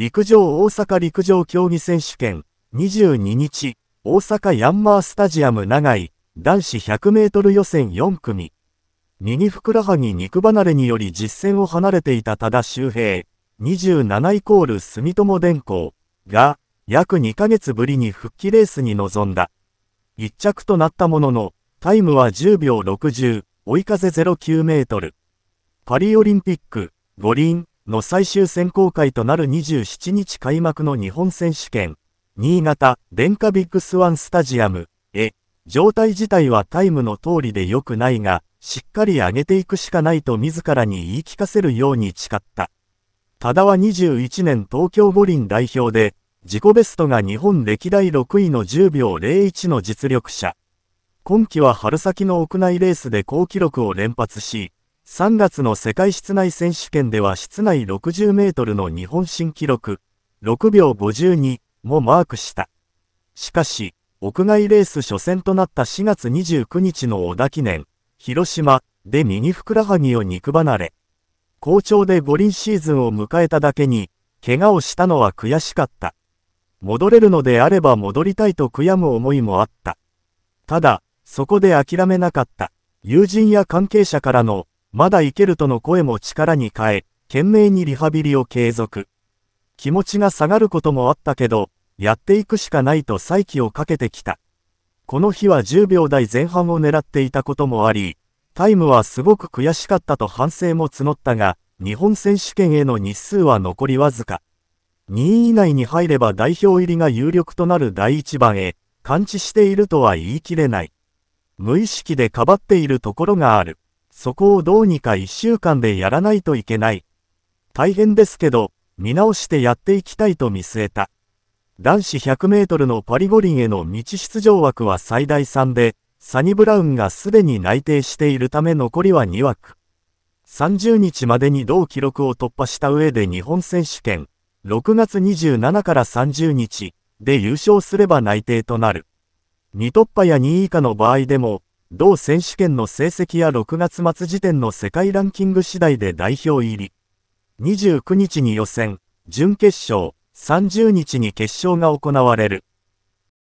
陸上大阪陸上競技選手権22日大阪ヤンマースタジアム長井男子 100m 予選4組右ふくらはぎ肉離れにより実戦を離れていた多田修平27イコール住友電工が約2ヶ月ぶりに復帰レースに臨んだ1着となったもののタイムは10秒60追い風09メートルパリオリンピック五輪の最終選考会となる27日開幕の日本選手権、新潟電化ビッグスワンスタジアムへ、状態自体はタイムの通りで良くないが、しっかり上げていくしかないと自らに言い聞かせるように誓った。多田は21年東京五輪代表で、自己ベストが日本歴代6位の10秒01の実力者。今季は春先の屋内レースで好記録を連発し、3月の世界室内選手権では室内60メートルの日本新記録、6秒52もマークした。しかし、屋外レース初戦となった4月29日の小田記念、広島で右ふくらはぎを肉離れ、好調で五輪シーズンを迎えただけに、怪我をしたのは悔しかった。戻れるのであれば戻りたいと悔やむ思いもあった。ただ、そこで諦めなかった。友人や関係者からのまだいけるとの声も力に変え、懸命にリハビリを継続。気持ちが下がることもあったけど、やっていくしかないと再起をかけてきた。この日は10秒台前半を狙っていたこともあり、タイムはすごく悔しかったと反省も募ったが、日本選手権への日数は残りわずか。2位以内に入れば代表入りが有力となる第1番へ、感知しているとは言い切れない。無意識でかばっているところがある。そこをどうにか一週間でやらないといけない。大変ですけど、見直してやっていきたいと見据えた。男子100メートルのパリ五輪への道出場枠は最大3で、サニブラウンがすでに内定しているため残りは2枠。30日までに同記録を突破した上で日本選手権、6月27から30日で優勝すれば内定となる。2突破や2位以下の場合でも、同選手権の成績や6月末時点の世界ランキング次第で代表入り。29日に予選、準決勝、30日に決勝が行われる。